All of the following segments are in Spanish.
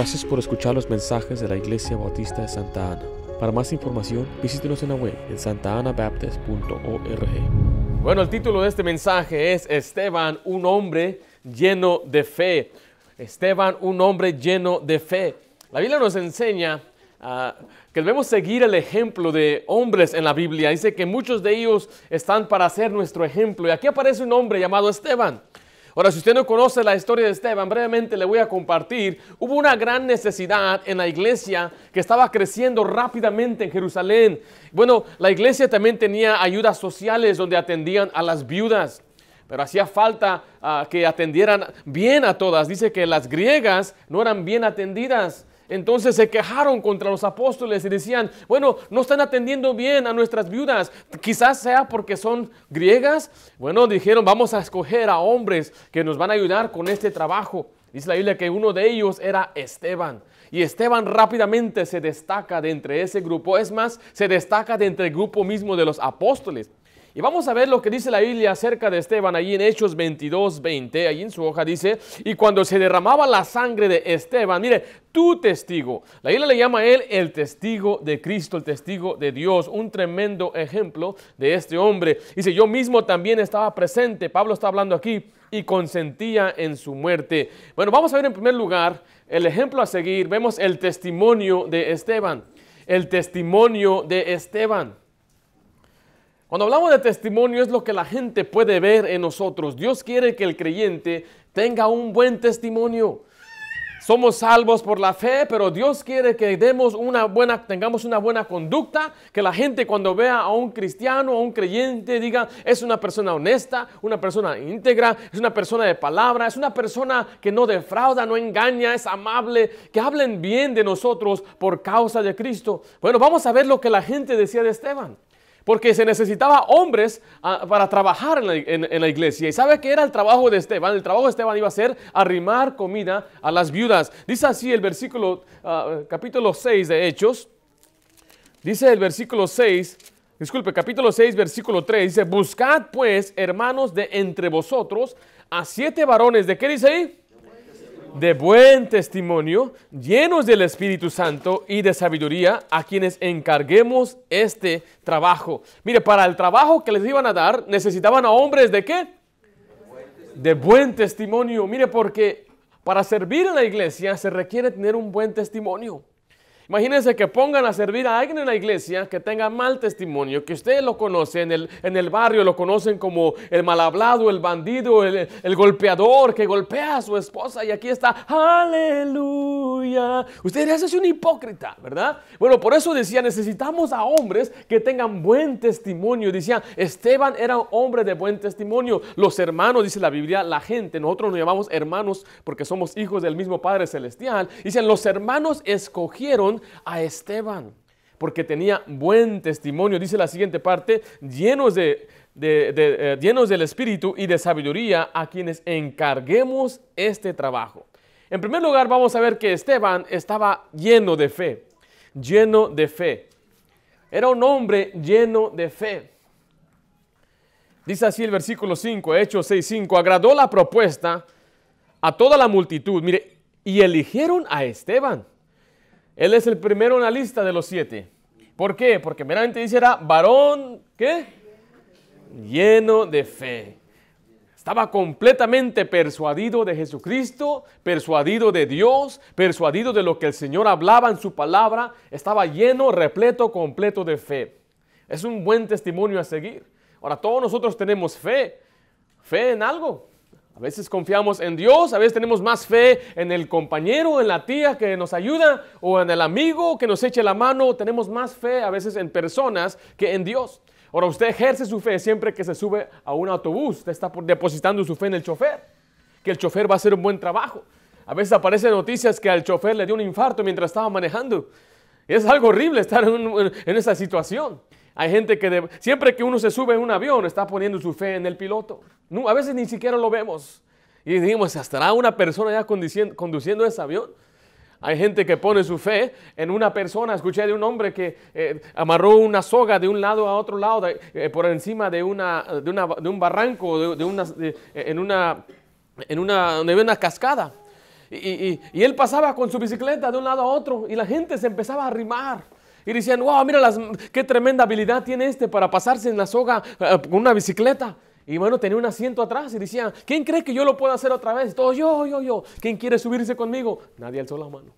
Gracias por escuchar los mensajes de la Iglesia Bautista de Santa Ana. Para más información, visítenos en la web en santaanabaptist.org. Bueno, el título de este mensaje es Esteban, un hombre lleno de fe. Esteban, un hombre lleno de fe. La Biblia nos enseña ah, que debemos seguir el ejemplo de hombres en la Biblia. Dice que muchos de ellos están para ser nuestro ejemplo. Y aquí aparece un hombre llamado Esteban. Ahora, si usted no conoce la historia de Esteban, brevemente le voy a compartir. Hubo una gran necesidad en la iglesia que estaba creciendo rápidamente en Jerusalén. Bueno, la iglesia también tenía ayudas sociales donde atendían a las viudas pero hacía falta ah, que atendieran bien a todas. Dice que las griegas no eran bien atendidas. Entonces se quejaron contra los apóstoles y decían, bueno, no están atendiendo bien a nuestras viudas, quizás sea porque son griegas. Bueno, dijeron, vamos a escoger a hombres que nos van a ayudar con este trabajo. Dice la Biblia que uno de ellos era Esteban. Y Esteban rápidamente se destaca de entre ese grupo. Es más, se destaca de entre el grupo mismo de los apóstoles. Y vamos a ver lo que dice la Biblia acerca de Esteban allí en Hechos 22, 20. ahí en su hoja dice, y cuando se derramaba la sangre de Esteban, mire, tu testigo. La Biblia le llama a él el testigo de Cristo, el testigo de Dios. Un tremendo ejemplo de este hombre. Dice, yo mismo también estaba presente. Pablo está hablando aquí y consentía en su muerte. Bueno, vamos a ver en primer lugar el ejemplo a seguir. Vemos el testimonio de Esteban. El testimonio de Esteban. Cuando hablamos de testimonio es lo que la gente puede ver en nosotros. Dios quiere que el creyente tenga un buen testimonio. Somos salvos por la fe, pero Dios quiere que demos una buena, tengamos una buena conducta, que la gente cuando vea a un cristiano, a un creyente, diga, es una persona honesta, una persona íntegra, es una persona de palabra, es una persona que no defrauda, no engaña, es amable, que hablen bien de nosotros por causa de Cristo. Bueno, vamos a ver lo que la gente decía de Esteban porque se necesitaba hombres ah, para trabajar en la, iglesia. ¿Y sabe que era el trabajo de Esteban? El trabajo de Esteban iba a ser arrimar comida a las viudas. Dice así el versículo, ah, capítulo 6 de Hechos. Dice el versículo 6, disculpe, capítulo 6, versículo 3. Dice, buscad pues, hermanos, de entre vosotros a siete varones. ¿De qué dice ahí? de buen testimonio, llenos del Espíritu Santo y de sabiduría, a quienes encarguemos este trabajo. Mire, para el trabajo que les iban a dar, necesitaban a hombres de qué? De buen testimonio. Mire, porque para servir en la iglesia se requiere tener un buen testimonio. Imagínense que pongan a servir a alguien en la iglesia que tenga mal testimonio, que ustedes lo conocen en el, en el barrio, lo conocen como el mal hablado, el bandido, el, golpeador que golpea a su esposa y aquí está, aleluya. Usted es un hipócrita, ¿verdad? Bueno, por eso decía, necesitamos a hombres que tengan buen testimonio. Decía, Esteban era un hombre de buen testimonio. Los hermanos, dice la Biblia, la gente, nosotros nos llamamos hermanos porque somos hijos del mismo Padre Celestial. Dicen, los hermanos escogieron a Esteban, porque tenía buen testimonio. Dice la siguiente parte, llenos, de, eh, llenos del Espíritu y de sabiduría a quienes encarguemos este trabajo. En primer lugar, vamos a ver que Esteban estaba lleno de fe, lleno de fe. Era un hombre lleno de fe. Dice así el versículo 5, Hechos 6:5, agradó la propuesta a toda la multitud. Mire, y eligieron a Esteban, él es el primero en la lista de los siete. ¿Por qué? Porque meramente dice era varón, ¿qué? Lleno de fe. Estaba completamente persuadido de Jesucristo, persuadido de Dios, persuadido de lo que el Señor hablaba en su palabra. Estaba lleno, repleto, completo de fe. Es un buen testimonio a seguir. Ahora, todos nosotros tenemos fe. Fe en algo. A veces confiamos en Dios, a veces tenemos más fe en el compañero, en la tía que nos ayuda o en el amigo que nos eche la mano. Tenemos más fe a veces en personas que en Dios. Ahora usted ejerce su fe siempre que se sube a un autobús. Usted está depositando su fe en el chofer, que el chofer va a hacer un buen trabajo. A veces aparecen noticias que al chofer le dio un infarto mientras estaba manejando. Es algo horrible estar en, en esa situación. Hay gente que siempre que uno se sube en un avión está poniendo su fe en el piloto. a veces ni siquiera lo vemos. Y dijimos, ¿estará una persona ya conduciendo ese avión? Hay gente que pone su fe en una persona. Escuché de un hombre que eh, amarró una soga de un lado a otro lado, eh, eh, por encima de, un barranco, de, una, en, una, en una, una cascada. Y, y él pasaba con su bicicleta de un lado a otro y la gente se empezaba a arrimar. Y decían, wow, mira qué tremenda habilidad tiene este para pasarse en la soga eh, con una bicicleta. Y bueno, tenía un asiento atrás y decían, ¿quién cree que yo lo puedo hacer otra vez? Todo yo, yo, yo. ¿Quién quiere subirse conmigo? Nadie alzó la mano.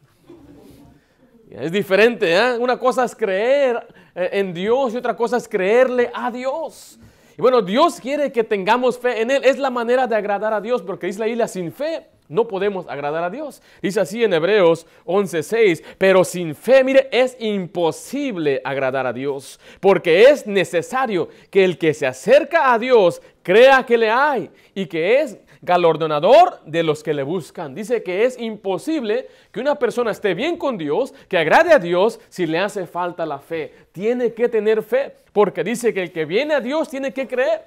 Es diferente, ¿eh? Una cosa es creer eh, en Dios y otra cosa es creerle a Dios. Y bueno, Dios quiere que tengamos fe en Él. Es la manera de agradar a Dios, porque dice la isla sin fe no podemos agradar a Dios. Dice así en Hebreos 11:6, pero sin fe, mire, es imposible agradar a Dios, porque es necesario que el que se acerca a Dios crea que le hay y que es galardonador de los que le buscan. Dice que es imposible que una persona esté bien con Dios, que agrade a Dios si le hace falta la fe. Tiene que tener fe, porque dice que el que viene a Dios tiene que creer.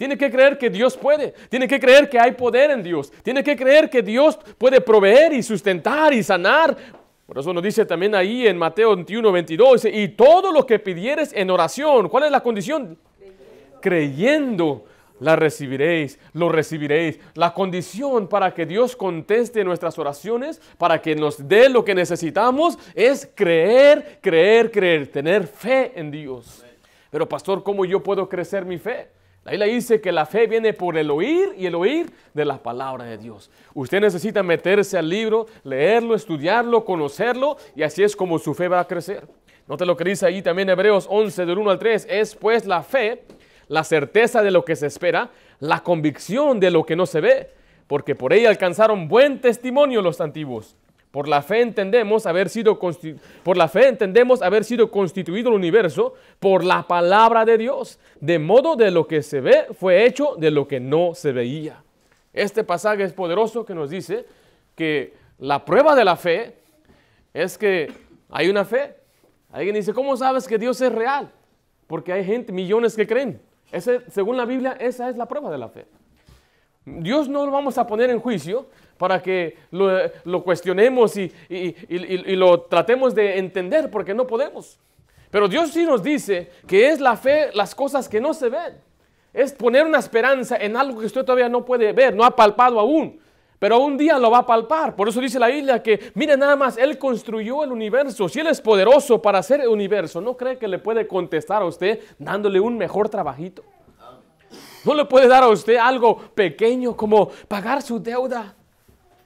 Tiene que creer que Dios puede. Tiene que creer que hay poder en Dios. Tiene que creer que Dios puede proveer y sustentar y sanar. Por eso nos dice también ahí en Mateo 21, 22, y todo lo que pidieres en oración, ¿cuál es la condición? Creyendo. la recibiréis, lo recibiréis. La condición para que Dios conteste nuestras oraciones, para que nos dé lo que necesitamos, es creer, creer, creer, tener fe en Dios. Pero pastor, ¿cómo yo puedo crecer mi fe? Ahí le dice que la fe viene por el oír y el oír de la palabra de Dios. Usted necesita meterse al libro, leerlo, estudiarlo, conocerlo y así es como su fe va a crecer. te lo que dice ahí también Hebreos 11 del 1 al 3. Es pues la fe, la certeza de lo que se espera, la convicción de lo que no se ve, porque por ella alcanzaron buen testimonio los antiguos. Por la fe entendemos haber sido por la fe entendemos haber sido constituido el universo por la palabra de Dios, de modo de lo que se ve fue hecho de lo que no se veía. Este pasaje es poderoso que nos dice que la prueba de la fe es que hay una fe. Alguien dice, "¿Cómo sabes que Dios es real?" Porque hay gente, millones que creen. Ese, según la Biblia, esa es la prueba de la fe. Dios no lo vamos a poner en juicio para que lo, cuestionemos y, lo tratemos de entender porque no podemos. Pero Dios sí nos dice que es la fe las cosas que no se ven. Es poner una esperanza en algo que usted todavía no puede ver, no ha palpado aún. Pero un día lo va a palpar. Por eso dice la isla que, mire nada más, Él construyó el universo. Si Él es poderoso para hacer el universo, ¿no cree que le puede contestar a usted dándole un mejor trabajito? No le puede dar a usted algo pequeño como pagar su deuda.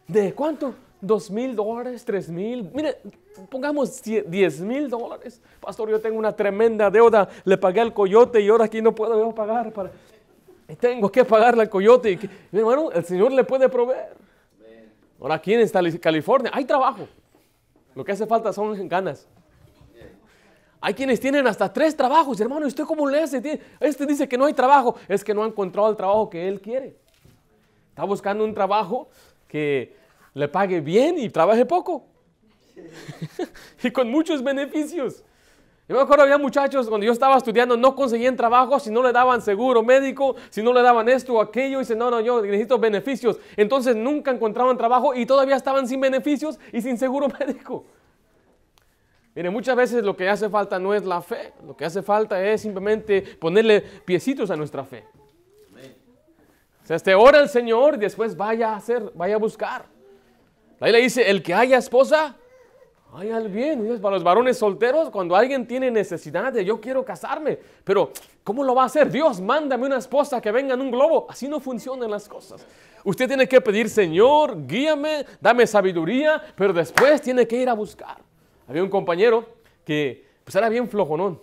¿De cuánto? ¿Dos mil dólares? ¿Tres mil? Mire, pongamos diez mil dólares. Pastor, yo tengo una tremenda deuda. Le pagué al coyote y ahora aquí no puedo pagar. Para... Tengo que pagarle al coyote. Y el Señor le puede proveer. Ahora aquí en California hay trabajo. Lo que hace falta son ganas. Hay quienes tienen hasta tres trabajos, hermano, ¿y usted cómo le hace? Este dice que no hay trabajo, es que no ha encontrado el trabajo que él quiere. Está buscando un trabajo que le pague bien y trabaje poco. y con muchos beneficios. Yo me acuerdo había muchachos cuando yo estaba estudiando no conseguían trabajo si no le daban seguro médico, si no le daban esto o aquello y dicen, no, no, yo necesito beneficios. Entonces nunca encontraban trabajo y todavía estaban sin beneficios y sin seguro médico. Mire, muchas veces lo que hace falta no es la fe, lo que hace falta es simplemente ponerle piecitos a nuestra fe. O sea, este ora al Señor y después vaya a hacer, vaya a buscar. La le dice, el que haya esposa, hay el bien. Para los varones solteros, cuando alguien tiene necesidad de yo quiero casarme, pero ¿cómo lo va a hacer? Dios, mándame una esposa que venga en un globo. Así no funcionan las cosas. Usted tiene que pedir, Señor, guíame, dame sabiduría, pero después tiene que ir a buscar. Había un compañero que pues, era bien flojonón.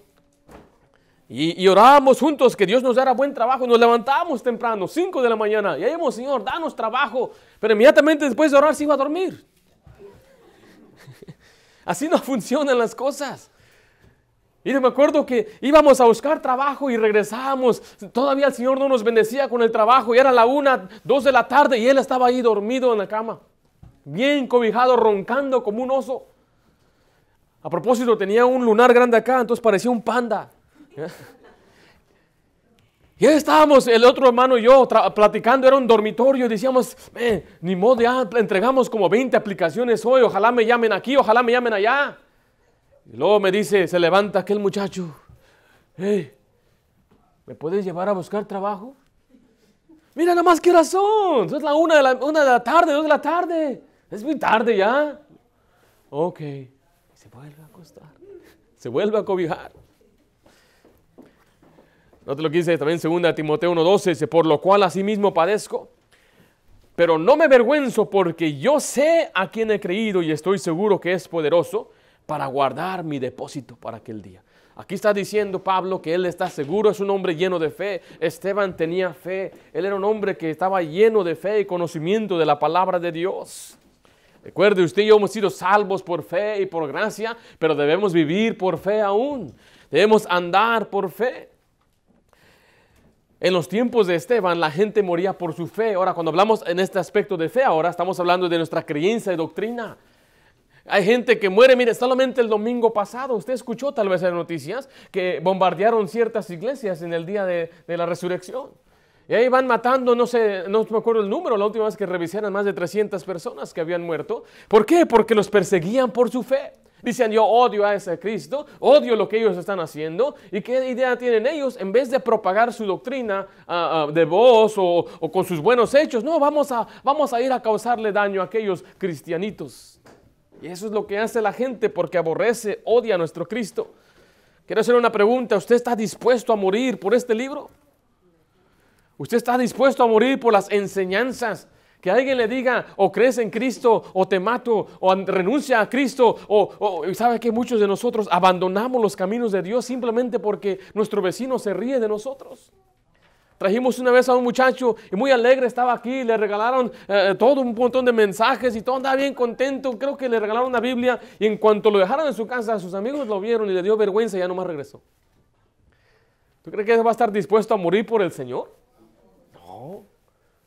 Y, orábamos juntos que Dios nos diera buen trabajo. Nos levantábamos temprano, 5 de la mañana. Y íbamos, Señor, danos trabajo. Pero inmediatamente después de orar se iba a dormir. Así no funcionan las cosas. Y me acuerdo que íbamos a buscar trabajo y regresábamos. Todavía el Señor no nos bendecía con el trabajo. Y era la una, dos de la tarde y Él estaba ahí dormido en la cama. Bien cobijado, roncando como un oso. A propósito, tenía un lunar grande acá, entonces parecía un panda. Y ahí estábamos, el otro hermano y yo, platicando, era un dormitorio, decíamos, ni modo, ya entregamos como 20 aplicaciones hoy, ojalá me llamen aquí, ojalá me llamen allá. Y luego me dice, se levanta aquel muchacho, hey, ¿me puedes llevar a buscar trabajo? Mira nada más qué razón, es la una de la, una de la tarde, dos de la tarde, es muy tarde ya. Ok se vuelve a acostar, se vuelve a cobijar. te lo que dice también 2 Timoteo 1.12, dice, por lo cual asimismo padezco, pero no me avergüenzo porque yo sé a quien he creído y estoy seguro que es poderoso para guardar mi depósito para aquel día. Aquí está diciendo Pablo que él está seguro, es un hombre lleno de fe. Esteban tenía fe, él era un hombre que estaba lleno de fe y conocimiento de la palabra de Dios. Recuerde, usted y yo hemos sido salvos por fe y por gracia, pero debemos vivir por fe aún. Debemos andar por fe. En los tiempos de Esteban la gente moría por su fe. Ahora, cuando hablamos en este aspecto de fe, ahora estamos hablando de nuestra creencia y doctrina. Hay gente que muere, mire, solamente el domingo pasado, usted escuchó tal vez en las noticias que bombardearon ciertas iglesias en el día de la resurrección. Y ahí van matando, no sé, no me acuerdo el número, la última vez que revisaron más de 300 personas que habían muerto. ¿Por qué? Porque los perseguían por su fe. Dicen, yo odio a ese Cristo, odio lo que ellos están haciendo. ¿Y qué idea tienen ellos? En vez de propagar su doctrina ah, ah, de voz o, con sus buenos hechos, no, vamos a, vamos a ir a causarle daño a aquellos cristianitos. Y eso es lo que hace la gente porque aborrece, odia a nuestro Cristo. Quiero hacer una pregunta, ¿usted está dispuesto a morir por este libro? Usted está dispuesto a morir por las enseñanzas. Que alguien le diga, o crees en Cristo, o te mato, o renuncia a Cristo, o, sabe que muchos de nosotros abandonamos los caminos de Dios simplemente porque nuestro vecino se ríe de nosotros. Trajimos una vez a un muchacho y muy alegre estaba aquí, le regalaron eh, eh, todo un montón de mensajes y todo andaba bien contento, creo que le regalaron la Biblia y en cuanto lo dejaron en su casa, sus amigos lo vieron y le dio vergüenza y ya más regresó. ¿Tú crees que va a estar dispuesto a morir por el Señor?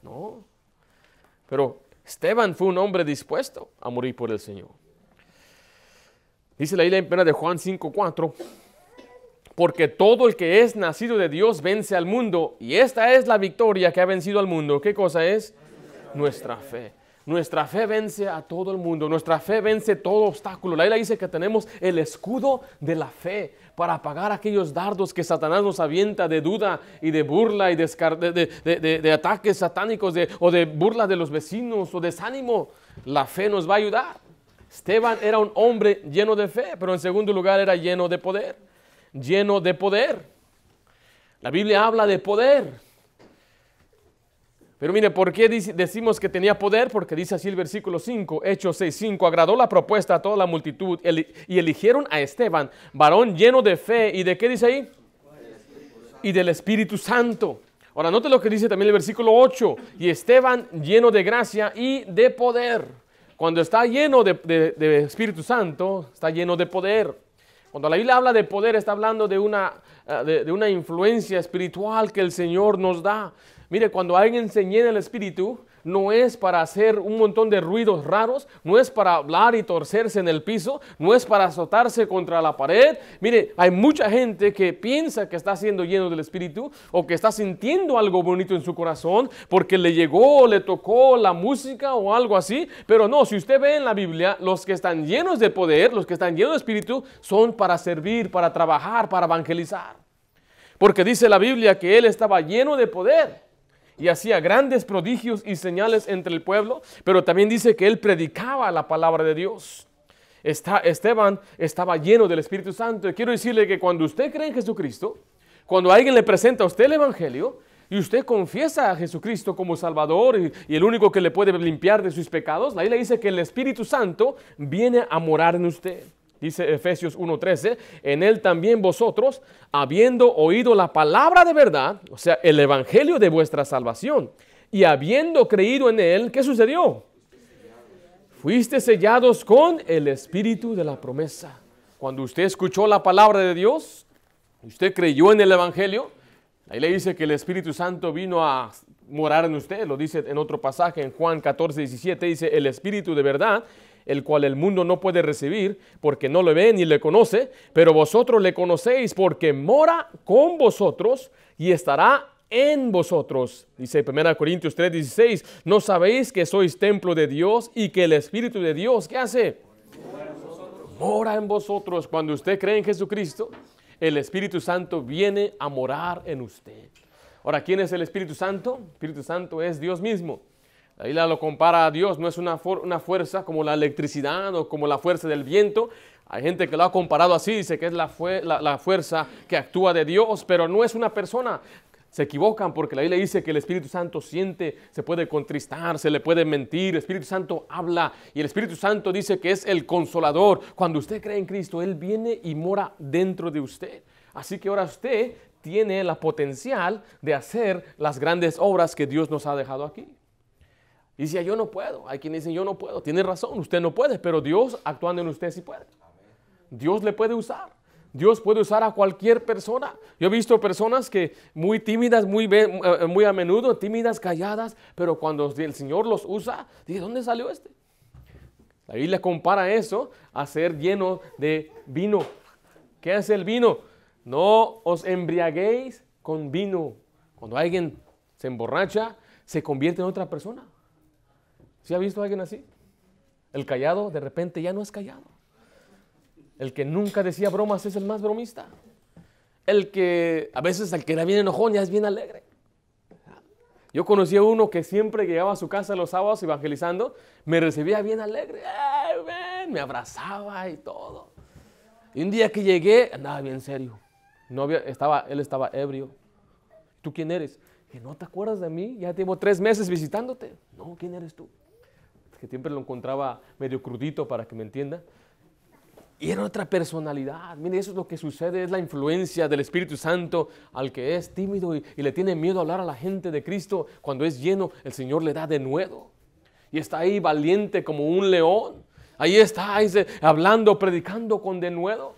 No. Pero Esteban fue un hombre dispuesto a morir por el Señor. Dice la isla en pena de Juan 5:4, porque todo el que es nacido de Dios vence al mundo, y esta es la victoria que ha vencido al mundo. ¿Qué cosa es? Nuestra fe. Nuestra fe vence a todo el mundo, nuestra fe vence todo obstáculo. La Biblia dice que tenemos el escudo de la fe para apagar aquellos dardos que Satanás nos avienta de duda y de burla y de, de ataques satánicos o de burla de los vecinos o desánimo. La fe nos va a ayudar. Esteban era un hombre lleno de fe, pero en segundo lugar era lleno de poder, lleno de poder. La Biblia habla de poder. Pero mire, ¿por qué decimos que tenía poder? Porque dice así el versículo 5, Hechos 6, 5, agradó la propuesta a toda la multitud y eligieron a Esteban, varón lleno de fe. ¿Y de qué dice ahí? Y del Espíritu Santo. Ahora, note lo que dice también el versículo 8, y Esteban lleno de gracia y de poder. Cuando está lleno de, Espíritu Santo, está lleno de poder. Cuando la Biblia habla de poder, está hablando de una, ah, de, una influencia espiritual que el Señor nos da. Mire, cuando alguien se llena el Espíritu, no es para hacer un montón de ruidos raros, no es para hablar y torcerse en el piso, no es para azotarse contra la pared. Mire, hay mucha gente que piensa que está siendo lleno del Espíritu o que está sintiendo algo bonito en su corazón porque le llegó, le tocó la música o algo así, pero no, si usted ve en la Biblia, los que están llenos de poder, los que están llenos de Espíritu, son para servir, para trabajar, para evangelizar. Porque dice la Biblia que Él estaba lleno de poder y hacía grandes prodigios y señales entre el pueblo, pero también dice que él predicaba la palabra de Dios. Esteban estaba lleno del Espíritu Santo. Y quiero decirle que cuando usted cree en Jesucristo, cuando alguien le presenta a usted el Evangelio, y usted confiesa a Jesucristo como Salvador y, el único que le puede limpiar de sus pecados, la le dice que el Espíritu Santo viene a morar en usted dice Efesios 1.13, en él también vosotros, habiendo oído la palabra de verdad, o sea, el evangelio de vuestra salvación, y habiendo creído en él, ¿qué sucedió? Fuiste sellados con el espíritu de la promesa. Cuando usted escuchó la palabra de Dios, usted creyó en el evangelio, ahí le dice que el Espíritu Santo vino a morar en usted, lo dice en otro pasaje, en Juan 14.17, dice, el espíritu de verdad el cual el mundo no puede recibir porque no le ve ni le conoce, pero vosotros le conocéis porque mora con vosotros y estará en vosotros. Dice 1 Corintios 3:16, no sabéis que sois templo de Dios y que el Espíritu de Dios, ¿qué hace? Mora en vosotros. Cuando usted cree en Jesucristo, el Espíritu Santo viene a morar en usted. Ahora, ¿quién es el Espíritu Santo? El Espíritu Santo es Dios mismo. La Biblia lo compara a Dios, no es una, fuerza como la electricidad o como la fuerza del viento. Hay gente que lo ha comparado así, dice que es la, la fuerza que actúa de Dios, pero no es una persona se equivocan porque la Biblia dice que el Espíritu Santo siente, se puede contristar, se le puede mentir, el Espíritu Santo habla y el Espíritu Santo dice que es el consolador. Cuando usted cree en Cristo, Él viene y mora dentro de usted. Así que ahora usted tiene la potencial de hacer las grandes obras que Dios nos ha dejado aquí. Y ah, yo no puedo. Hay quienes dicen, yo no puedo. Tiene razón, usted no puede, pero Dios actuando en usted sí puede. Dios le puede usar. Dios puede usar a cualquier persona. Yo he visto personas que muy tímidas, muy, eh, eh, muy a menudo, tímidas, calladas, pero cuando el Señor los usa, dice, ¿dónde salió este? La Biblia compara eso a ser lleno de vino. ¿Qué hace el vino? No os embriaguéis con vino. Cuando alguien se emborracha, se convierte en otra persona. ¿Sí ha visto a alguien así? El callado de repente ya no es callado. El que nunca decía bromas es el más bromista. El que a veces al que era bien enojón ya es bien alegre. Yo conocí a uno que siempre llegaba a su casa los sábados evangelizando, me recibía bien alegre, me abrazaba y todo. Y un día que llegué, andaba bien serio. No estaba, él estaba ebrio. ¿Tú quién eres? Que no te acuerdas de mí, ya llevo tres meses visitándote. No, ¿quién eres tú? que siempre lo encontraba medio crudito para que me entienda. Y era otra personalidad. Mire, eso es lo que sucede, es la influencia del Espíritu Santo al que es tímido y, le tiene miedo a hablar a la gente de Cristo. Cuando es lleno, el Señor le da de nuevo. Y está ahí valiente como un león. Ahí está, ahí hablando, predicando con denuedo.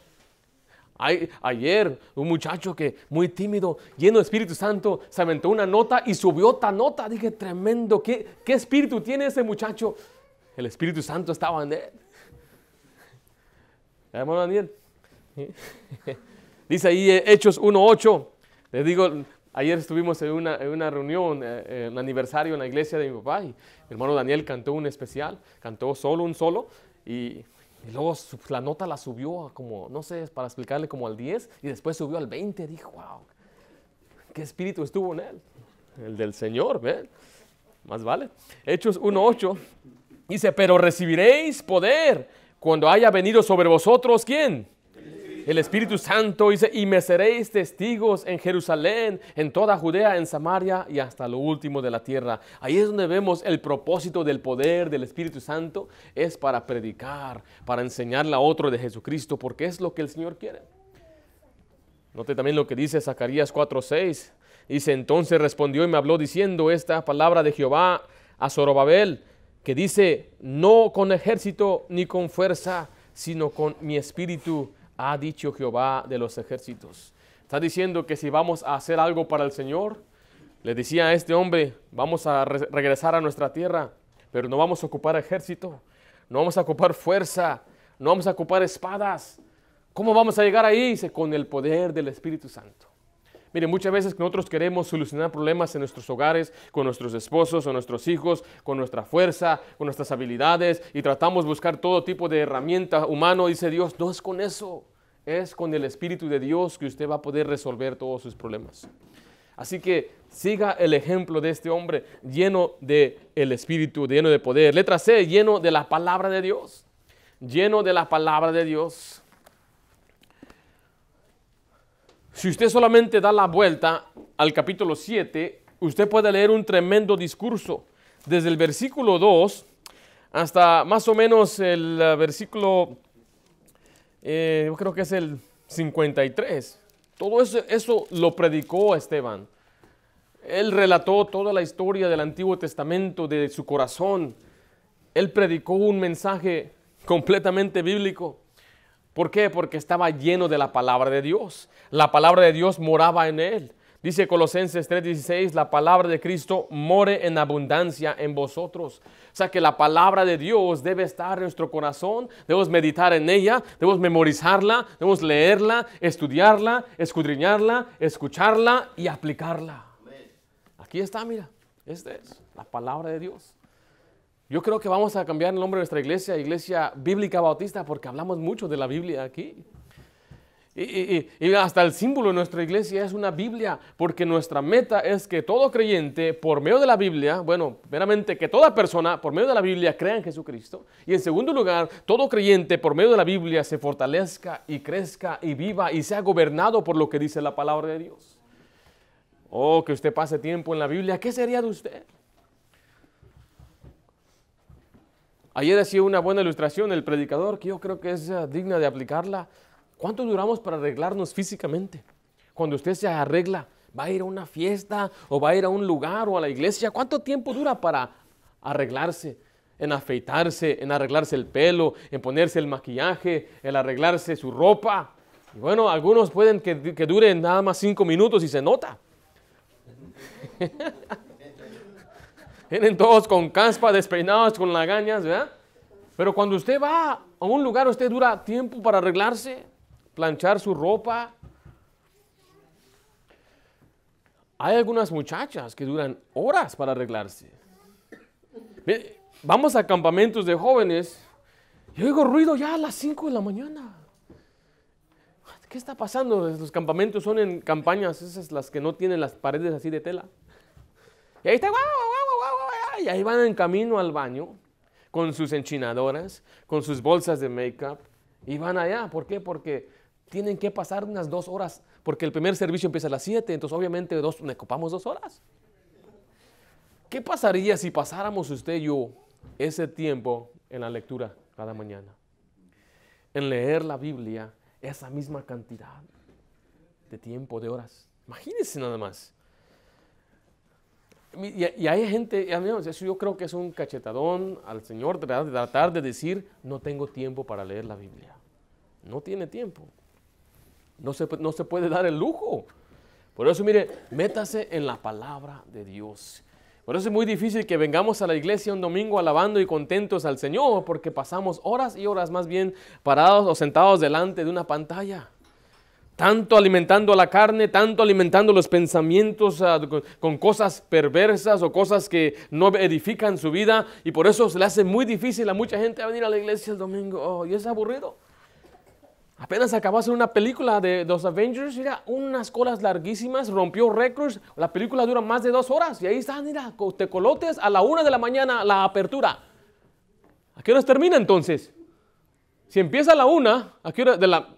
Ayer un muchacho que muy tímido, lleno de Espíritu Santo, se aventó una nota y subió otra nota. Dije, tremendo, ¿qué, qué espíritu tiene ese muchacho? El Espíritu Santo estaba en él. Hermano Daniel. Dice ahí eh, Hechos 1.8. Les digo, ayer estuvimos en una, reunión, eh, eh, en un aniversario en la iglesia de mi papá y mi hermano Daniel cantó un especial, cantó solo, un solo y, luego la nota la subió a como, no sé, para explicarle como al 10 y después subió al 20. Dijo, wow, qué espíritu estuvo en él. El del Señor, Más vale. Hechos 1.8. Dice, pero recibiréis poder cuando haya venido sobre vosotros quién? el Espíritu Santo dice, y me seréis testigos en Jerusalén, en toda Judea, en Samaria y hasta lo último de la tierra. Ahí es donde vemos el propósito del poder del Espíritu Santo, es para predicar, para enseñarle a otro de Jesucristo, porque es lo que el Señor quiere. Note también lo que dice Zacarías 4:6. Dice, entonces respondió y me habló diciendo esta palabra de Jehová a Zorobabel que dice, no con ejército ni con fuerza, sino con mi espíritu, ha dicho Jehová de los ejércitos. Está diciendo que si vamos a hacer algo para el Señor, le decía a este hombre, vamos a regresar a nuestra tierra, pero no vamos a ocupar ejército, no vamos a ocupar fuerza, no vamos a ocupar espadas. ¿Cómo vamos a llegar ahí? Dice, con el poder del Espíritu Santo. Mire, muchas veces nosotros queremos solucionar problemas en nuestros hogares, con nuestros esposos o nuestros hijos, con nuestra fuerza, con nuestras habilidades y tratamos de buscar todo tipo de herramienta humano. Dice Dios, no es con eso, es con el Espíritu de Dios que usted va a poder resolver todos sus problemas. Así que siga el ejemplo de este hombre lleno de el Espíritu, lleno de poder. Letra C, lleno de la palabra de Dios. Lleno de la palabra de Dios. Si usted solamente da la vuelta al capítulo 7, usted puede leer un tremendo discurso. Desde el versículo 2 hasta más o menos el eh, versículo, yo eh, creo que es el 53. Todo eso, eso lo predicó Esteban. Él relató toda la historia del Antiguo Testamento, de su corazón. Él predicó un mensaje completamente bíblico. ¿Por qué? Porque estaba lleno de la palabra de Dios. La palabra de Dios moraba en él. Dice Colosenses 3:16, la palabra de Cristo more en abundancia en vosotros. O sea que la palabra de Dios debe estar en nuestro corazón, debemos meditar en ella, debemos memorizarla, debemos leerla, estudiarla, escudriñarla, escucharla y aplicarla. Aquí está, mira, esta es la palabra de Dios. Yo creo que vamos a cambiar el nombre de nuestra iglesia, Iglesia Bíblica Bautista, porque hablamos mucho de la Biblia aquí. Y, hasta el símbolo de nuestra iglesia es una Biblia, porque nuestra meta es que todo creyente, por medio de la Biblia, bueno, veramente que toda persona, por medio de la Biblia, crea en Jesucristo. Y en segundo lugar, todo creyente, por medio de la Biblia, se fortalezca y crezca y viva y sea gobernado por lo que dice la palabra de Dios. Oh, que usted pase tiempo en la Biblia, ¿qué sería de usted? Ayer hacía una buena ilustración el predicador, que yo creo que es eh, digna de aplicarla. ¿Cuánto duramos para arreglarnos físicamente? Cuando usted se arregla, ¿va a ir a una fiesta o va a ir a un lugar o a la iglesia? ¿Cuánto tiempo dura para arreglarse? en afeitarse, en arreglarse el pelo, en ponerse el maquillaje, en arreglarse su ropa. bueno, algunos pueden que, que duren nada más cinco minutos y se nota. Vienen todos con caspa, despeinados, con lagañas, ¿verdad? Pero cuando usted va a un lugar, usted dura tiempo para arreglarse, planchar su ropa. Hay algunas muchachas que duran horas para arreglarse. Vamos a campamentos de jóvenes. Yo oigo ruido ya a las 5 de la mañana. ¿Qué está pasando? Los campamentos son en campañas, esas las que no tienen las paredes así de tela. Y ahí está, guau, guau, y ahí van en camino al baño con sus enchinadoras, con sus bolsas de make-up y van allá. ¿Por qué? Porque tienen que pasar unas dos horas, porque el primer servicio empieza a las 7, entonces obviamente dos, nos ocupamos dos horas. ¿Qué pasaría si pasáramos usted y yo ese tiempo en la lectura cada mañana? En leer la Biblia esa misma cantidad de tiempo, de horas. Imagínense nada más. Y, hay gente, amigos yo creo que es un cachetadón al Señor tratar de decir, no tengo tiempo para leer la Biblia. No tiene tiempo. No no se puede dar el lujo. Por eso, mire, métase en la palabra de Dios. Por eso es muy difícil que vengamos a la iglesia un domingo alabando y contentos al Señor, porque pasamos horas y horas más bien parados o sentados delante de una pantalla tanto alimentando la carne, tanto alimentando los pensamientos ah, con cosas perversas o cosas que no edifican su vida y por eso se le hace muy difícil a mucha gente venir a la iglesia el domingo oh, y es aburrido. Apenas acabó de hacer una película de los Avengers, mira, unas colas larguísimas, rompió récords, la película dura más de dos horas y ahí están, mira, te colotes a la una de la mañana la apertura. ¿A qué horas termina entonces? Si empieza a la una, ¿a qué hora de la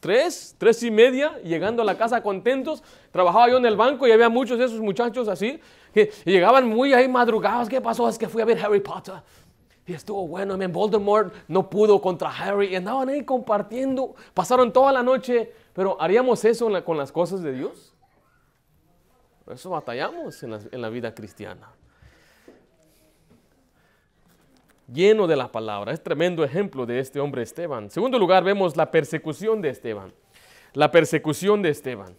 Tres, las y media, llegando a la casa contentos. Trabajaba yo en el banco y había muchos de esos muchachos así, que llegaban muy ahí madrugados. ¿Qué pasó? Es que fui a ver Harry Potter. Y estuvo bueno, en Voldemort no pudo contra Harry. Y andaban ahí compartiendo, pasaron toda la noche. Pero ¿haríamos eso con las cosas de Dios? Eso batallamos en la vida cristiana lleno de la palabra. Es tremendo ejemplo de este hombre Esteban. segundo lugar, vemos la persecución de Esteban. La persecución de Esteban.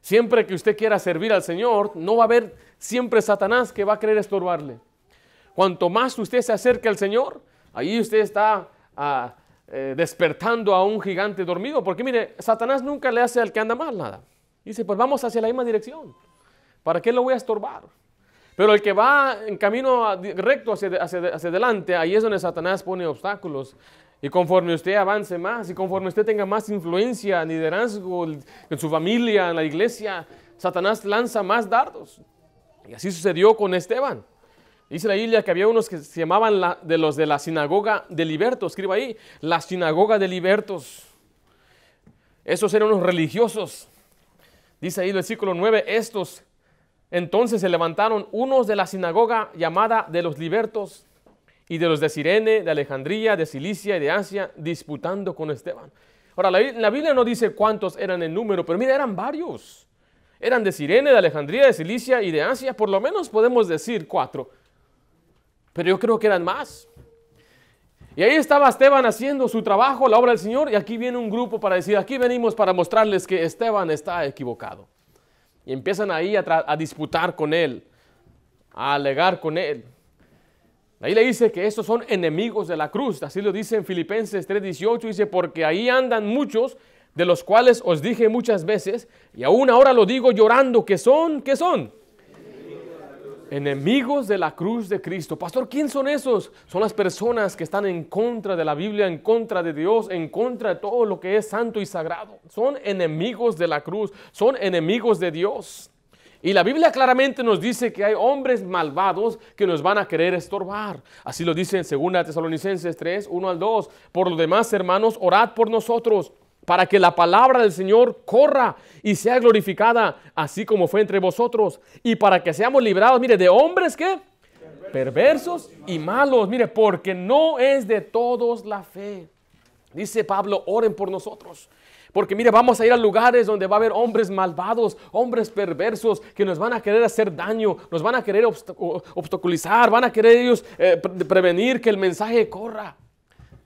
Siempre que usted quiera servir al Señor, no va a haber siempre Satanás que va a querer estorbarle. Cuanto más usted se acerque al Señor, ahí usted está ah, eh, despertando a un gigante dormido. Porque mire, Satanás nunca le hace al que anda mal nada. Dice, pues vamos hacia la misma dirección. ¿Para qué lo voy a estorbar? Pero el que va en camino recto hacia, hacia, adelante, ahí es donde Satanás pone obstáculos. Y conforme usted avance más y conforme usted tenga más influencia, liderazgo en su familia, en la iglesia, Satanás lanza más dardos. Y así sucedió con Esteban. Dice la Biblia que había unos que se llamaban de los de la sinagoga de Libertos. escriba ahí, la sinagoga de Libertos. Esos eran unos religiosos. Dice ahí el versículo 9, estos entonces se levantaron unos de la sinagoga llamada de los libertos y de los de Sirene, de Alejandría, de Cilicia y de Asia, disputando con Esteban. Ahora, la, Biblia no dice cuántos eran en número, pero mira, eran varios. Eran de Sirene, de Alejandría, de Cilicia y de Asia, por lo menos podemos decir cuatro. Pero yo creo que eran más. Y ahí estaba Esteban haciendo su trabajo, la obra del Señor, y aquí viene un grupo para decir, aquí venimos para mostrarles que Esteban está equivocado. Y empiezan ahí a, disputar con él, a alegar con él. Ahí le dice que estos son enemigos de la cruz, así lo dice en Filipenses 3:18, dice, porque ahí andan muchos, de los cuales os dije muchas veces, y aún ahora lo digo llorando, que son, que son Enemigos de la cruz de Cristo. Pastor, ¿quién son esos? Son las personas que están en contra de la Biblia, en contra de Dios, en contra de todo lo que es santo y sagrado. Son enemigos de la cruz, son enemigos de Dios. Y la Biblia claramente nos dice que hay hombres malvados que nos van a querer estorbar. Así lo dice en 2 Tesalonicenses 3, 1 al 2. Por lo demás, hermanos, orad por nosotros para que la palabra del Señor corra y sea glorificada, así como fue entre vosotros, y para que seamos librados, mire, de hombres que perversos, y, malos. mire, porque no es de todos la fe. Dice Pablo, oren por nosotros. Porque mire, vamos a ir a lugares donde va a haber hombres malvados, hombres perversos, que nos van a querer hacer daño, nos van a querer obstaculizar, van a querer ellos eh, prevenir que el mensaje corra.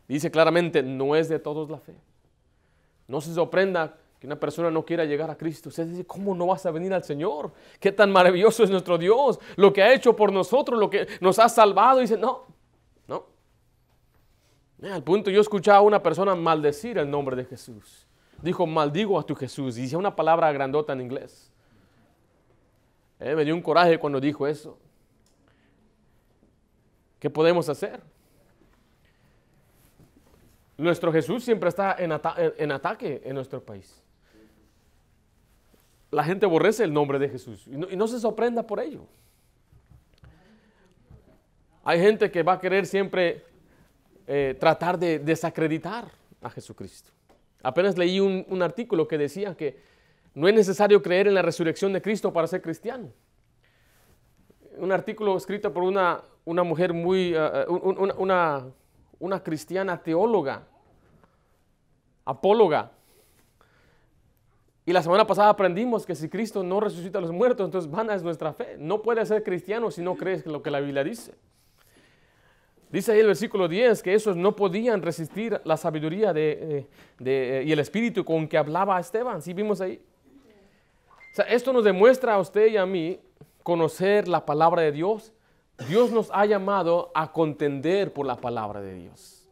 Dice claramente, no es de todos la fe. No se sorprenda que una persona no quiera llegar a Cristo. Usted dice, ¿cómo no vas a venir al Señor? ¿Qué tan maravilloso es nuestro Dios? Lo que ha hecho por nosotros, lo que nos ha salvado. Y dice, no, no. Al punto yo escuchaba a una persona maldecir el nombre de Jesús. Dijo, maldigo a tu Jesús. Y dice una palabra grandota en inglés. Eh, me dio un coraje cuando dijo eso. ¿Qué podemos hacer? Nuestro Jesús siempre está en, ataque en nuestro país. La gente aborrece el nombre de Jesús y no, se sorprenda por ello. Hay gente que va a querer siempre eh, tratar de desacreditar a Jesucristo. Apenas leí un, artículo que decía que no es necesario creer en la resurrección de Cristo para ser cristiano. Un artículo escrito por una, una mujer muy, eh, eh, una, una cristiana teóloga, apóloga. Y la semana pasada aprendimos que si Cristo no resucita a los muertos, entonces vana es nuestra fe. No puedes ser cristiano si no crees lo que la Biblia dice. Dice ahí el versículo 10 que esos no podían resistir la sabiduría eh, eh, y el espíritu con que hablaba Esteban. ¿Sí vimos ahí? O sea, esto nos demuestra a usted y a mí conocer la palabra de Dios Dios nos ha llamado a contender por la palabra de Dios.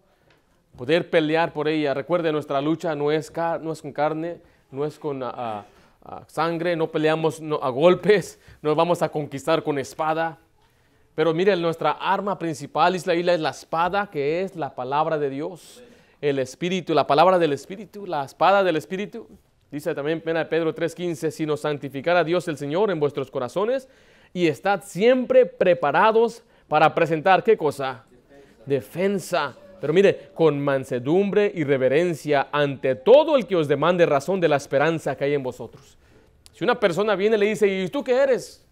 Poder pelear por ella. Recuerde, nuestra lucha no es, con carne, no es con ah, ah, ah, sangre, no peleamos a golpes, no vamos a conquistar con espada. Pero mire, nuestra arma principal, Isla Isla, es la espada, que es la palabra de Dios. El Espíritu, la palabra del Espíritu, la espada del Espíritu. Dice también Pedro 3.15, si nos a Dios el Señor en vuestros corazones y estad siempre preparados para presentar qué cosa? Defensa. Pero mire, con mansedumbre y reverencia ante todo el que os demande razón de la esperanza que hay en vosotros. Si una persona viene y le dice, ¿y tú qué eres?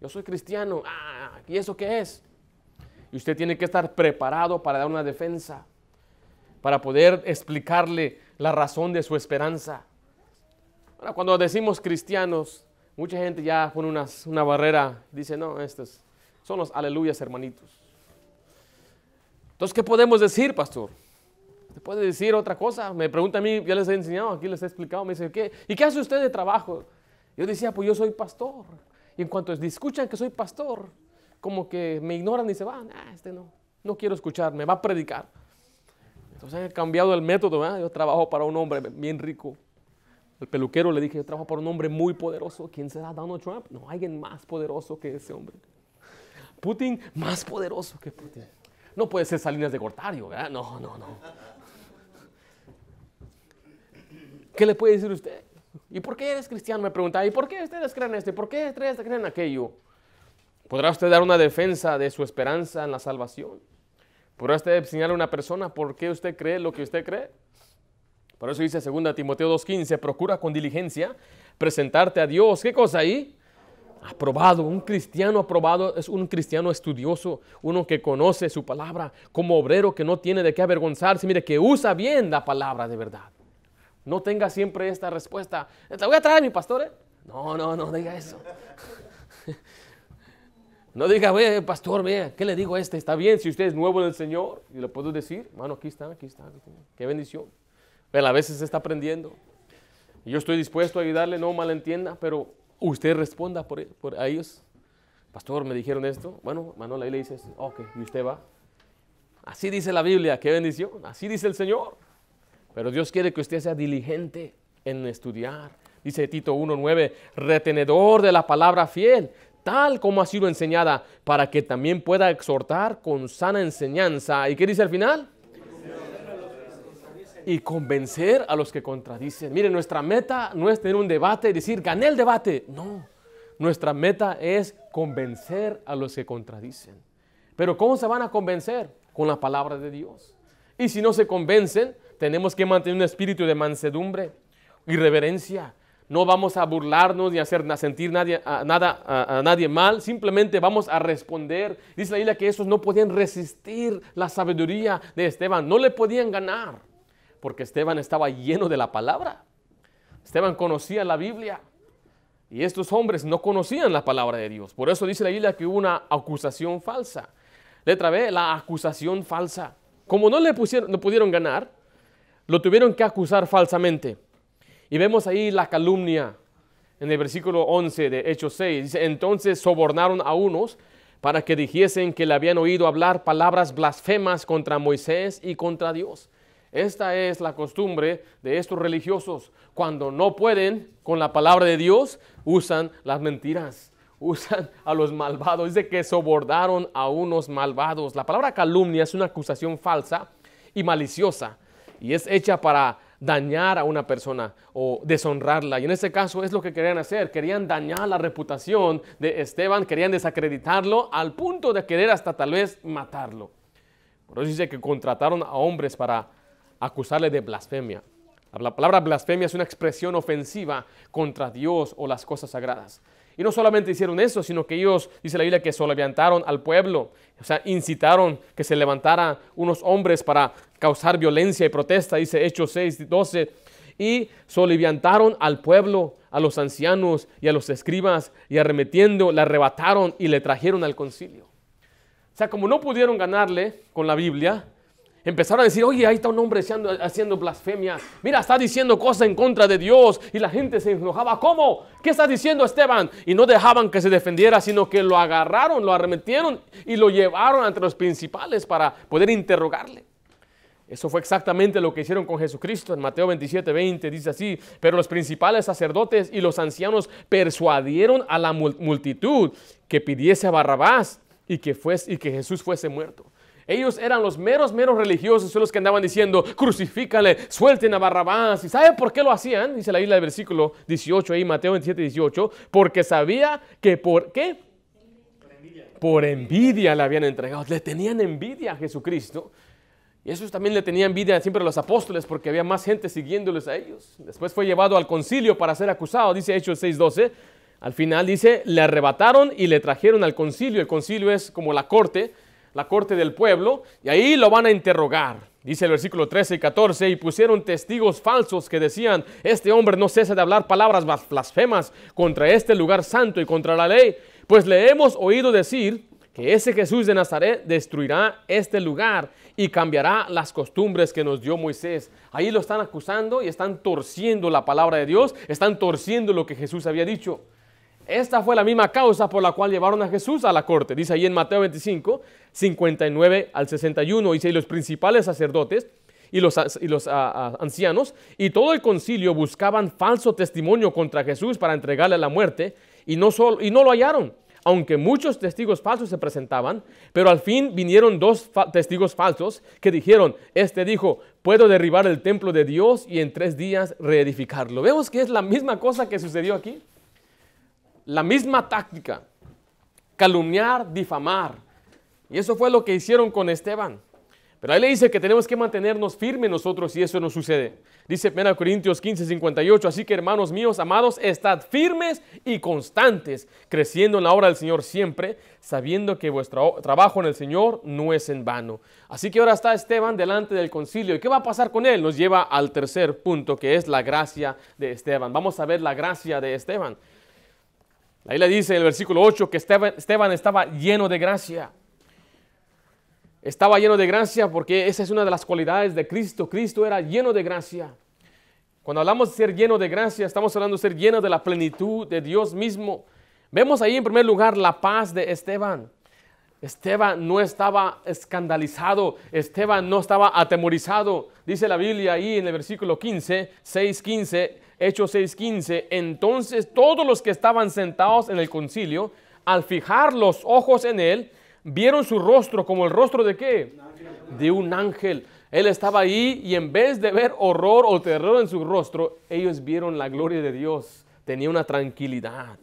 Yo soy cristiano. Ah, ¿y eso qué es? Y usted tiene que estar preparado para dar una defensa, para poder explicarle la razón de su esperanza. Ahora, cuando decimos cristianos, Mucha gente ya pone una, barrera, dice, no, estos son los aleluyas, hermanitos. Entonces, ¿qué podemos decir, pastor? ¿Se puede decir otra cosa? Me pregunta a mí, ya les he enseñado, aquí les he explicado, me dice, ¿qué? ¿y qué hace usted de trabajo? Yo decía, pues yo soy pastor. Y en cuanto escuchan que soy pastor, como que me ignoran y se van, ah, este no, no quiero escuchar, me va a predicar. Entonces he cambiado el método, yo trabajo para un hombre bien rico. El peluquero le dije, yo trabajo por un hombre muy poderoso. ¿Quién será Donald Trump? No, alguien más poderoso que ese hombre. Putin, más poderoso que Putin. No puede ser Salinas de Gortario, ¿verdad? No, no, no. ¿Qué le puede decir usted? ¿Y por qué eres cristiano? Me preguntaba. ¿Y por qué ustedes creen esto? ¿Y por qué ustedes creen aquello? ¿Podrá usted dar una defensa de su esperanza en la salvación? ¿Podrá usted enseñarle a una persona por qué usted cree lo que usted cree? Por eso dice 2 Timoteo 2.15, procura con diligencia presentarte a Dios. ¿Qué cosa ahí? Aprobado, un cristiano aprobado es un cristiano estudioso, uno que conoce su palabra, como obrero que no tiene de qué avergonzarse, mire, que usa bien la palabra de verdad. No tenga siempre esta respuesta, te voy a traer mi pastor, ¿eh?". No, no, no diga eso. No diga, ve, pastor, vea, ¿qué le digo a este? Está bien, si usted es nuevo del Señor, y le puedo decir, hermano, aquí está, aquí está. qué bendición a veces se está aprendiendo. Yo estoy dispuesto a ayudarle, no malentienda, pero usted responda por, por ellos. Pastor, me dijeron esto. Bueno, Manuel ahí le dices, ok, y usted va. Así dice la Biblia, qué bendición. Así dice el Señor. Pero Dios quiere que usted sea diligente en estudiar. Dice Tito 1.9, retenedor de la palabra fiel, tal como ha sido enseñada, para que también pueda exhortar con sana enseñanza. ¿Y qué dice al final? y convencer a los que contradicen. Miren, nuestra meta no es tener un debate y decir, gané el debate. No, nuestra meta es convencer a los que contradicen. Pero ¿cómo se van a convencer? Con la palabra de Dios. Y si no se convencen, tenemos que mantener un espíritu de mansedumbre y reverencia. No vamos a burlarnos ni a hacer sentir nada, nadie mal, simplemente vamos a responder. Dice la Biblia que esos no podían resistir la sabiduría de Esteban, no le podían ganar porque Esteban estaba lleno de la palabra. Esteban conocía la Biblia y estos hombres no conocían la palabra de Dios. Por eso dice la Biblia que hubo una acusación falsa. Letra B, la acusación falsa. Como no le pusieron, no pudieron ganar, lo tuvieron que acusar falsamente. Y vemos ahí la calumnia en el versículo 11 de Hechos 6. Dice, entonces sobornaron a unos para que dijesen que le habían oído hablar palabras blasfemas contra Moisés y contra Dios. Esta es la costumbre de estos religiosos. Cuando no pueden con la palabra de Dios, usan las mentiras, usan a los malvados. Dice que sobordaron a unos malvados. La palabra calumnia es una acusación falsa y maliciosa y es hecha para dañar a una persona o deshonrarla. Y en este caso es lo que querían hacer. Querían dañar la reputación de Esteban, querían desacreditarlo al punto de querer hasta tal vez matarlo. Por eso dice que contrataron a hombres para acusarle de blasfemia. La palabra blasfemia es una expresión ofensiva contra Dios o las cosas sagradas. Y no solamente hicieron eso, sino que ellos, dice la Biblia, que soliviantaron al pueblo, o sea, incitaron que se levantara unos hombres para causar violencia y protesta, dice Hechos 6, 12, y soliviantaron al pueblo, a los ancianos y a los escribas, y arremetiendo, le arrebataron y le trajeron al concilio. O sea, como no pudieron ganarle con la Biblia, Empezaron a decir, oye, ahí está un hombre haciendo, blasfemia. Mira, está diciendo cosas en contra de Dios. Y la gente se enojaba. ¿Cómo? ¿Qué está diciendo Esteban? Y no dejaban que se defendiera, sino que lo agarraron, lo arremetieron y lo llevaron ante los principales para poder interrogarle. Eso fue exactamente lo que hicieron con Jesucristo. En Mateo 27, 20 dice así, pero los principales sacerdotes y los ancianos persuadieron a la multitud que pidiese a Barrabás y que, fuese, y que Jesús fuese muerto. Ellos eran los meros, meros religiosos, son los que andaban diciendo, crucifícale, suelten a Barrabás. ¿Y sabe por qué lo hacían? Dice la isla del versículo 18, ahí Mateo 27, 18, porque sabía que por qué. Por envidia. le habían entregado, le tenían envidia a Jesucristo. Y eso también le tenía envidia siempre a los apóstoles porque había más gente siguiéndoles a ellos. Después fue llevado al concilio para ser acusado, dice Hechos 6:12. Al final dice, le arrebataron y le trajeron al concilio. El concilio es como la corte la corte del pueblo y ahí lo van a interrogar. Dice el versículo 13 y 14, y pusieron testigos falsos que decían, este hombre no cesa de hablar palabras blasfemas contra este lugar santo y contra la ley, pues le hemos oído decir que ese Jesús de Nazaret destruirá este lugar y cambiará las costumbres que nos dio Moisés. Ahí lo están acusando y están torciendo la palabra de Dios, están torciendo lo que Jesús había dicho. Esta fue la misma causa por la cual llevaron a Jesús a la corte. Dice ahí en Mateo 25, 59 al 61. Dice, y los principales sacerdotes y los, los ancianos y todo el concilio buscaban falso testimonio contra Jesús para entregarle a la muerte y no, solo, y no lo hallaron, aunque muchos testigos falsos se presentaban, pero al fin vinieron dos testigos falsos que dijeron, este dijo, puedo derribar el templo de Dios y en tres días reedificarlo. Vemos que es la misma cosa que sucedió aquí la misma táctica, calumniar, difamar. Y eso fue lo que hicieron con Esteban. Pero ahí le dice que tenemos que mantenernos firmes nosotros y eso no sucede. Dice 1 Corintios 15, 58, así que hermanos míos, amados, estad firmes y constantes, creciendo en la obra del Señor siempre, sabiendo que vuestro trabajo en el Señor no es en vano. Así que ahora está Esteban delante del concilio. ¿Y qué va a pasar con él? Nos lleva al tercer punto, que es la gracia de Esteban. Vamos a ver la gracia de Esteban. Ahí le dice en el versículo 8 que Esteban estaba lleno de gracia. Estaba lleno de gracia porque esa es una de las cualidades de Cristo. Cristo era lleno de gracia. Cuando hablamos de ser lleno de gracia, estamos hablando de ser lleno de la plenitud de Dios mismo. Vemos ahí en primer lugar la paz de Esteban. Esteban no estaba escandalizado, Esteban no estaba atemorizado. Dice la Biblia ahí en el versículo 15, 6.15, Hechos 6.15, entonces todos los que estaban sentados en el concilio, al fijar los ojos en él, vieron su rostro como el rostro de qué? De un ángel. Él estaba ahí y en vez de ver horror o terror en su rostro, ellos vieron la gloria de Dios. Tenía una tranquilidad.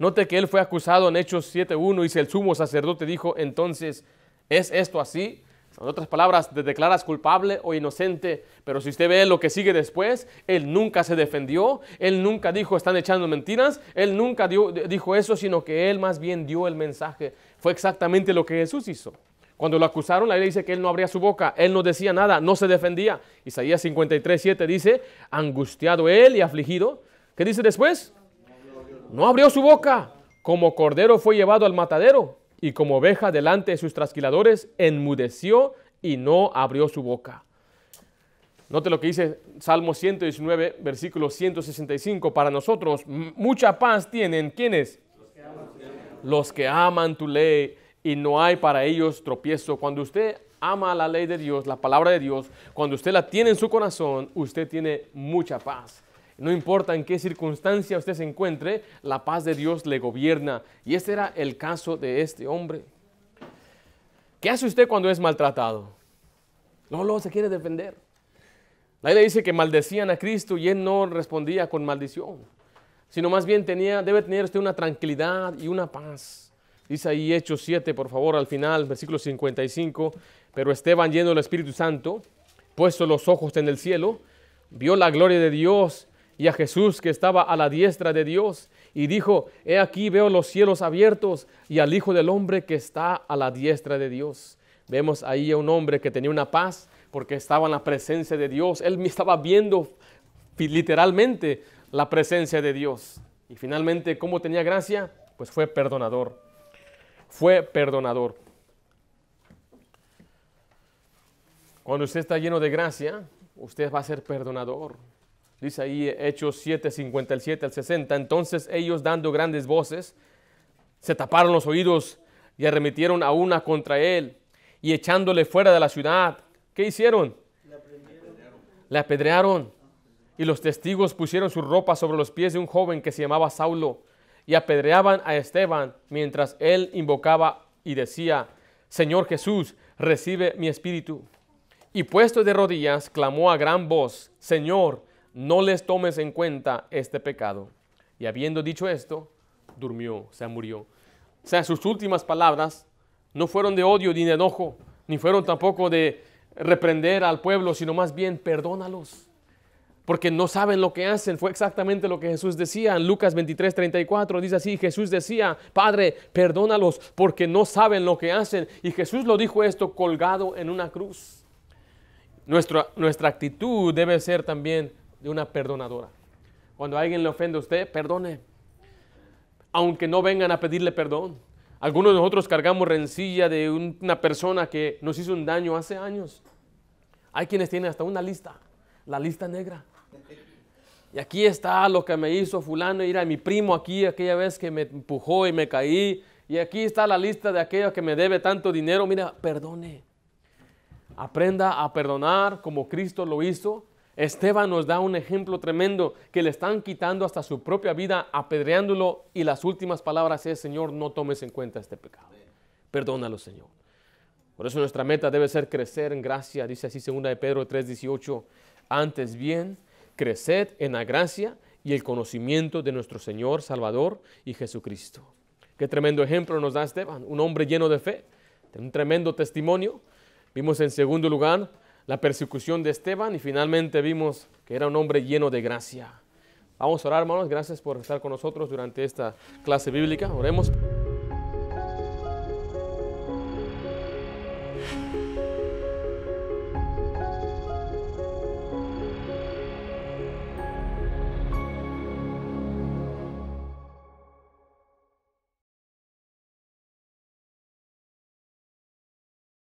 Note que él fue acusado en Hechos 7.1 y si el sumo sacerdote dijo entonces, ¿es esto así? En otras palabras, te declaras culpable o inocente, pero si usted ve lo que sigue después, él nunca se defendió, él nunca dijo están echando mentiras, él nunca dijo eso, sino que él más bien dio el mensaje. Fue exactamente lo que Jesús hizo. Cuando lo acusaron, la ley dice que él no abría su boca, él no decía nada, no se defendía. Isaías 53.7 dice, angustiado él y afligido. ¿Qué dice después? no abrió su boca. Como cordero fue llevado al matadero, y como oveja delante de sus trasquiladores, enmudeció y no abrió su boca. Note lo que dice Salmo 119, versículo 165. Para nosotros, mucha paz tienen quienes? Los que aman tu ley y no hay para ellos tropiezo. Cuando usted ama la ley de Dios, la palabra de Dios, cuando usted la tiene en su corazón, usted tiene mucha paz. No importa en qué circunstancia usted se encuentre, la paz de Dios le gobierna. Y este era el caso de este hombre. ¿Qué hace usted cuando es maltratado? No, no, se quiere defender. La Biblia dice que maldecían a Cristo y él no respondía con maldición, sino más bien tenía, debe tener usted una tranquilidad y una paz. Dice ahí Hechos 7, por favor, al final, versículo 55. Pero Esteban, lleno del Espíritu Santo, puesto los ojos en el cielo, vio la gloria de Dios y a Jesús que estaba a la diestra de Dios y dijo, he aquí veo los cielos abiertos y al Hijo del Hombre que está a la diestra de Dios. Vemos ahí a un hombre que tenía una paz porque estaba en la presencia de Dios. Él estaba viendo literalmente la presencia de Dios. Y finalmente, ¿cómo tenía gracia? Pues fue perdonador. Fue perdonador. Cuando usted está lleno de gracia, usted va a ser perdonador. Dice ahí Hechos 7, 57 al 60. Entonces ellos dando grandes voces, se taparon los oídos y arremetieron a una contra él y echándole fuera de la ciudad. ¿Qué hicieron? Le apedrearon. Y los testigos pusieron su ropa sobre los pies de un joven que se llamaba Saulo y apedreaban a Esteban mientras él invocaba y decía, Señor Jesús, recibe mi espíritu. Y puesto de rodillas, clamó a gran voz, Señor, no les tomes en cuenta este pecado. Y habiendo dicho esto, durmió, se murió. O sea, sus últimas palabras no fueron de odio ni de enojo, ni fueron tampoco de reprender al pueblo, sino más bien perdónalos, porque no saben lo que hacen. Fue exactamente lo que Jesús decía en Lucas 23, 34, dice así, Jesús decía, Padre, perdónalos, porque no saben lo que hacen. Y Jesús lo dijo esto colgado en una cruz. Nuestra, nuestra actitud debe ser también de una perdonadora. Cuando alguien le ofende a usted, perdone. Aunque no vengan a pedirle perdón. Algunos de nosotros cargamos rencilla de una persona que nos hizo un daño hace años. Hay quienes tienen hasta una lista, la lista negra. Y aquí está lo que me hizo fulano, ir a mi primo aquí aquella vez que me empujó y me caí. Y aquí está la lista de aquella que me debe tanto dinero. Mira, perdone. Aprenda a perdonar como Cristo lo hizo Esteban nos da un ejemplo tremendo que le están quitando hasta su propia vida, apedreándolo y las últimas palabras es, Señor, no tomes en cuenta este pecado. Perdónalo, Señor. Por eso nuestra meta debe ser crecer en gracia, dice así 2 de Pedro 3:18, antes bien, creced en la gracia y el conocimiento de nuestro Señor, Salvador y Jesucristo. Qué tremendo ejemplo nos da Esteban, un hombre lleno de fe, de un tremendo testimonio. Vimos en segundo lugar la persecución de Esteban y finalmente vimos que era un hombre lleno de gracia. Vamos a orar, hermanos. Gracias por estar con nosotros durante esta clase bíblica. Oremos.